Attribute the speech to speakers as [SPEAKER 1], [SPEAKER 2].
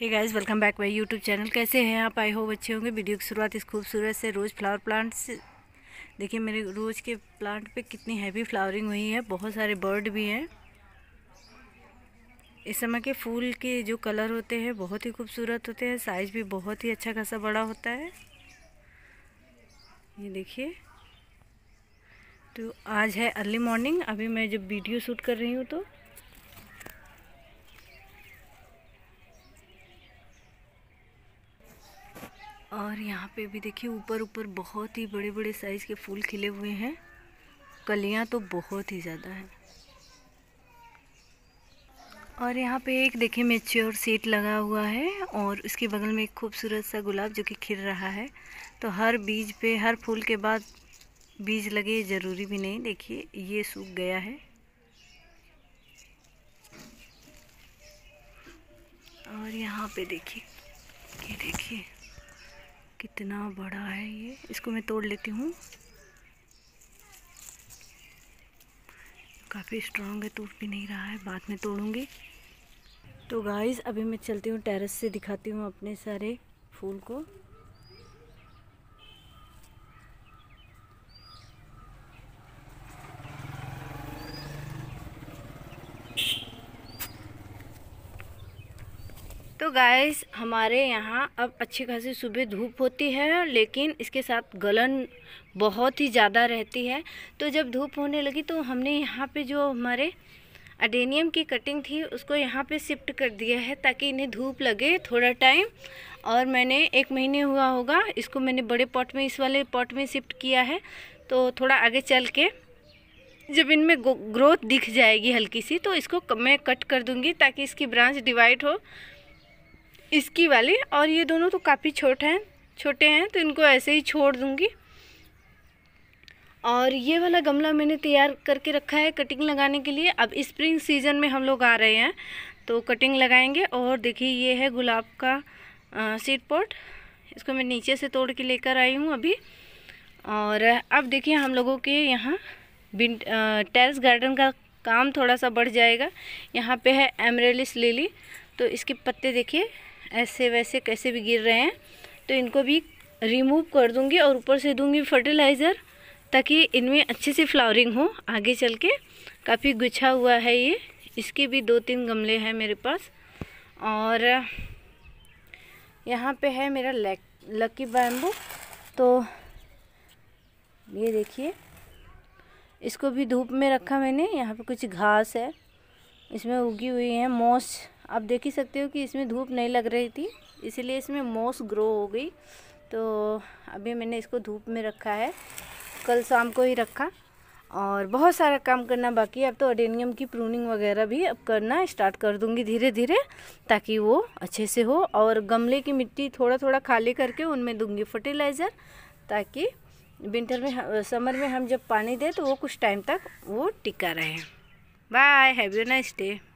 [SPEAKER 1] hey guys welcome back my YouTube channel कैसे हैं आप आई होप अच्छे होंगे वीडियो की शुरुआत इस खूबसूरत से रोज़ फ्लावर प्लांट से देखिए मेरे रोज़ के प्लांट पे कितनी हैवी फ्लावरिंग हुई है बहुत सारे बर्ड भी हैं इस समय के फूल के जो कलर होते हैं बहुत ही खूबसूरत होते हैं साइज़ भी बहुत ही अच्छा खासा बड़ा होता है ये देखिए तो आज है अर्ली मॉर्निंग अभी मैं जब वीडियो शूट कर रही हूँ तो और यहाँ पे भी देखिए ऊपर ऊपर बहुत ही बड़े बड़े साइज़ के फूल खिले हुए हैं कलियाँ तो बहुत ही ज़्यादा है और यहाँ पे एक देखिए मेच्योर सीट लगा हुआ है और उसके बगल में एक खूबसूरत सा गुलाब जो कि खिल रहा है तो हर बीज पे हर फूल के बाद बीज लगे ज़रूरी भी नहीं देखिए ये सूख गया है और यहाँ पे देखिए ये देखिए कितना बड़ा है ये इसको मैं तोड़ लेती हूँ काफ़ी स्ट्रांग है टूट भी नहीं रहा है बाद में तोड़ूँगी तो गाइस अभी मैं चलती हूँ टेरेस से दिखाती हूँ अपने सारे फूल को तो गाइस हमारे यहाँ अब अच्छी खासी सुबह धूप होती है लेकिन इसके साथ गलन बहुत ही ज़्यादा रहती है तो जब धूप होने लगी तो हमने यहाँ पे जो हमारे अडेनियम की कटिंग थी उसको यहाँ पे शिफ्ट कर दिया है ताकि इन्हें धूप लगे थोड़ा टाइम और मैंने एक महीने हुआ होगा इसको मैंने बड़े पॉट में इस वाले पॉट में शिफ्ट किया है तो थोड़ा आगे चल के जब इनमें ग्रोथ दिख जाएगी हल्की सी तो इसको मैं कट कर दूँगी ताकि इसकी ब्रांच डिवाइड हो इसकी वाली और ये दोनों तो काफ़ी छोटे हैं छोटे हैं तो इनको ऐसे ही छोड़ दूँगी और ये वाला गमला मैंने तैयार करके रखा है कटिंग लगाने के लिए अब स्प्रिंग सीजन में हम लोग आ रहे हैं तो कटिंग लगाएंगे और देखिए ये है गुलाब का सीड पॉट इसको मैं नीचे से तोड़ के लेकर आई हूँ अभी और अब देखिए हम लोगों के यहाँ बिन टेरिस गार्डन का काम थोड़ा सा बढ़ जाएगा यहाँ पे है एमरेलिस लिली तो इसके पत्ते देखिए ऐसे वैसे कैसे भी गिर रहे हैं तो इनको भी रिमूव कर दूँगी और ऊपर से दूँगी फर्टिलाइज़र ताकि इनमें अच्छे से फ्लावरिंग हो आगे चल के काफ़ी गुच्छा हुआ है ये इसके भी दो तीन गमले हैं मेरे पास और यहाँ पे है मेरा लक लकी बैम्बू तो ये देखिए इसको भी धूप में रखा मैंने यहाँ पे कुछ घास है इसमें उगी हुई है मोस आप देख ही सकते हो कि इसमें धूप नहीं लग रही थी इसीलिए इसमें मॉस ग्रो हो गई तो अभी मैंने इसको धूप में रखा है कल शाम को ही रखा और बहुत सारा काम करना बाकी है अब तो अडेनियम की प्रूनिंग वगैरह भी अब करना स्टार्ट कर दूंगी धीरे धीरे ताकि वो अच्छे से हो और गमले की मिट्टी थोड़ा थोड़ा खाली करके उनमें दूंगी फर्टिलाइज़र ताकि विंटर में समर में हम जब पानी दें तो वो कुछ टाइम तक वो टिका रहे bye have you nice day